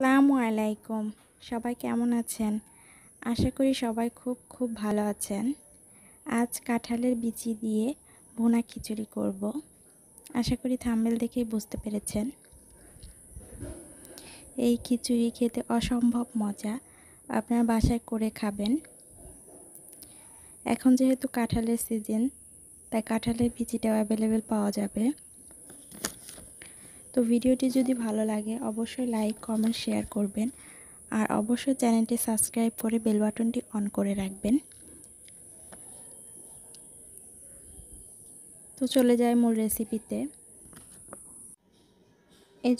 আসসালামু আলাইকুম সবাই কেমন আছেন আশা করি সবাই খুব খুব ভালো আছেন আজ কাঁঠালের বিচি দিয়ে ভুনা খিচুড়ি করব আশা করি থাম্বেল দেখেই বুঝতে পেরেছেন এই খিচুড়ি খেতে অসম্ভব মজা আপনার বাসায় করে খাবেন এখন যেহেতু কাঁঠালের সিজন তাই কাঁঠালের বিচিটাও অ্যাভেলেবেল পাওয়া যাবে তো ভিডিওটি যদি ভালো লাগে অবশ্যই লাইক কমেন্ট শেয়ার করবেন আর অবশ্যই চ্যানেলটি সাবস্ক্রাইব করে বেল বাটনটি অন করে রাখবেন তো চলে যাই মূল রেসিপিতে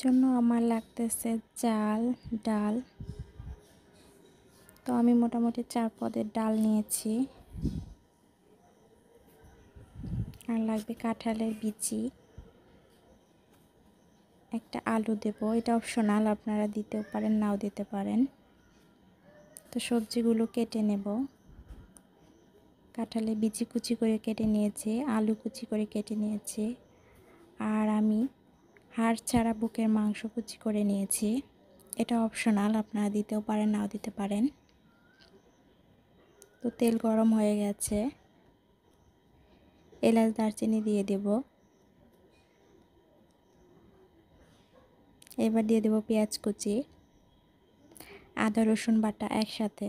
জন্য আমার লাগতেছে চাল ডাল তো আমি মোটামুটি চার পদের ডাল নিয়েছি আর লাগবে কাঁঠালের বিচি একটা আলু দেব এটা অপশনাল আপনারা দিতেও পারেন নাও দিতে পারেন তো সবজিগুলো কেটে নেব কাঁঠালে বিচি কুচি করে কেটে নিয়েছে আলু কুচি করে কেটে নিয়েছে আর আমি হাড় ছাড়া বুকের মাংস কুচি করে নিয়েছি এটা অপশনাল আপনারা দিতেও পারেন নাও দিতে পারেন তো তেল গরম হয়ে গেছে এলাচ দারচিনি দিয়ে দেবো এবার দিয়ে দেব পেঁয়াজ কুচি আদা রসুন বাটা একসাথে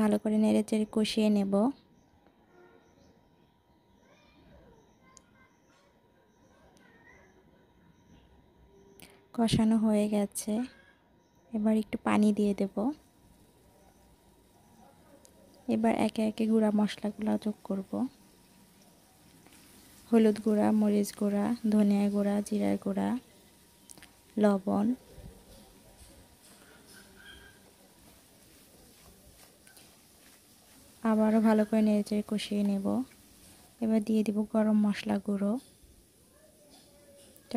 ভালো করে নেড়ে চেড়ে কষিয়ে নেব কষানো হয়ে গেছে এবার একটু পানি দিয়ে দেব এবার একে একে গুঁড়া মশলাগুলো যোগ করবো হলুদ গুঁড়া মরিচ গুঁড়া ধনিয়া গুঁড়া জিরার গুঁড়া লবণ আবারও ভালো করে নেড়ে কষিয়ে নেব এবার দিয়ে দিব গরম মশলা গুঁড়ো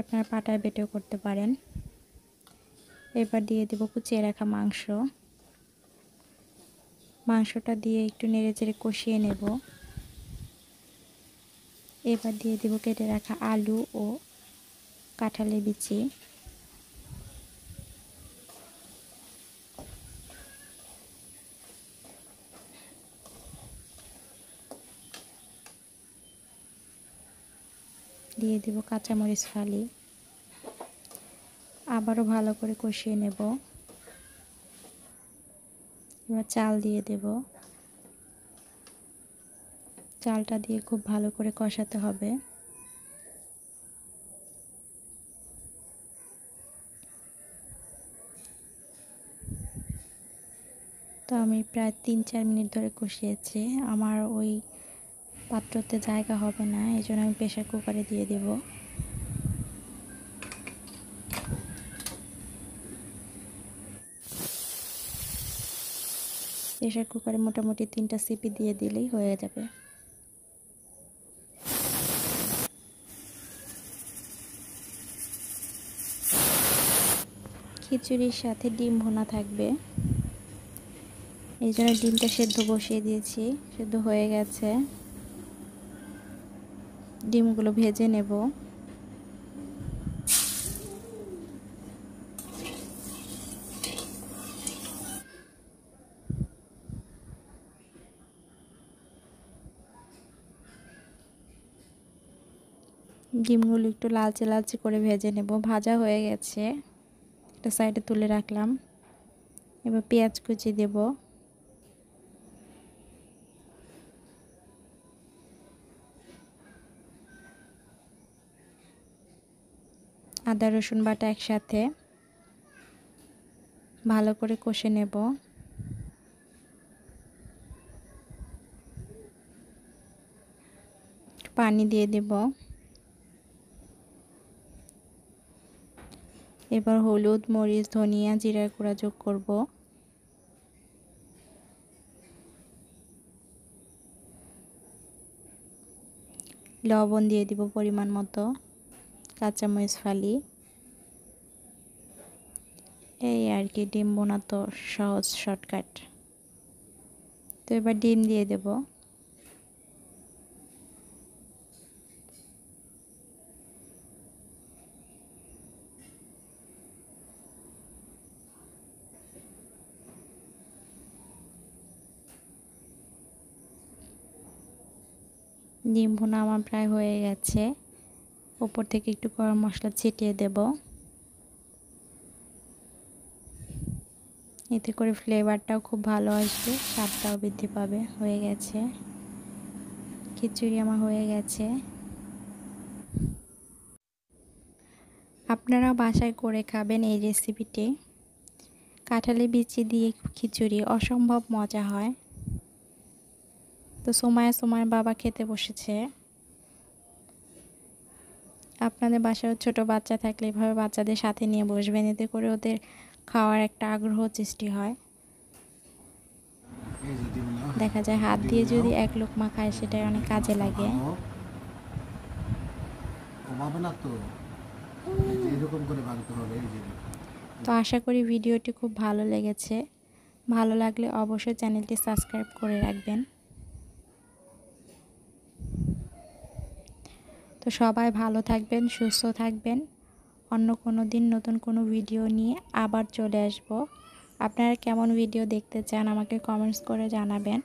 আপনারা পাটায় বেটেও করতে পারেন এবার দিয়ে দেব কুচিয়ে রাখা মাংস মাংসটা দিয়ে একটু নেড়ে চেড়ে কষিয়ে নেব এবার দিয়ে দেব কেটে রাখা আলু ও কাঁঠালের বিচি দিয়ে দেব কাঁচামরিচ ফালি আবারও ভালো করে কষিয়ে নেব এবার চাল দিয়ে দেবো চালটা দিয়ে খুব ভালো করে কষাতে হবে তো আমি প্রায় তিন চার মিনিট ধরে কষিয়েছি আমার ওই পাত্রতে জায়গা হবে না এই জন্য আমি প্রেশার কুকারে দিয়ে দেব প্রেশার কুকারে মোটামুটি তিনটা সিপি দিয়ে দিলেই হয়ে যাবে খিচুড়ির সাথে ডিম ভোনা থাকবে এই জন্য ডিমটা সেদ্ধ বসিয়ে দিয়েছি সেদ্ধ হয়ে গেছে ডিমগুলো ভেজে নেব ডিমগুলো একটু লালচে লালচে করে ভেজে নেব ভাজা হয়ে গেছে একটা সাইডে তুলে রাখলাম এবার পেঁয়াজ কুচি দেব আদা রসুন বাটা একসাথে ভালো করে কষে নেব পানি দিয়ে দেবো এবার হলুদ মরিচ ধনিয়া জিরার গুঁড়া যোগ করব লবণ দিয়ে দিব পরিমাণ মতো কাঁচামরিচ ফালি এই আর কি ডিম বোনা তো সহজ শর্টকাট তো এবার ডিম দিয়ে দেবো ডিম ভুনা আমার প্রায় হয়ে গেছে ওপর থেকে একটু গরম মশলা ছিটিয়ে দেব এতে করে ফ্লেভারটাও খুব ভালো আসবে স্বাদটাও বৃদ্ধি পাবে হয়ে গেছে খিচুড়ি আমার হয়ে গেছে আপনারা বাসায় করে খাবেন এই রেসিপিটি কাঁঠালি বিচি দিয়ে খিচুড়ি অসম্ভব মজা হয় তো সময় সময় বাবা খেতে বসেছে আপনাদের বাসায় ছোট বাচ্চা থাকলে এভাবে বাচ্চাদের সাথে নিয়ে বসবেন এতে করে ওদের খাওয়ার একটা আগ্রহ সৃষ্টি হয় দেখা যায় হাত দিয়ে যদি এক লোকমা খায় সেটাই অনেক কাজে লাগে তো আশা করি ভিডিওটি খুব ভালো লেগেছে ভালো লাগলে অবশ্যই চ্যানেলটি সাবস্ক্রাইব করে রাখবেন তো সবাই ভালো থাকবেন সুস্থ থাকবেন অন্য কোনো দিন নতুন কোনো ভিডিও নিয়ে আবার চলে আসব আপনারা কেমন ভিডিও দেখতে চান আমাকে কমেন্টস করে জানাবেন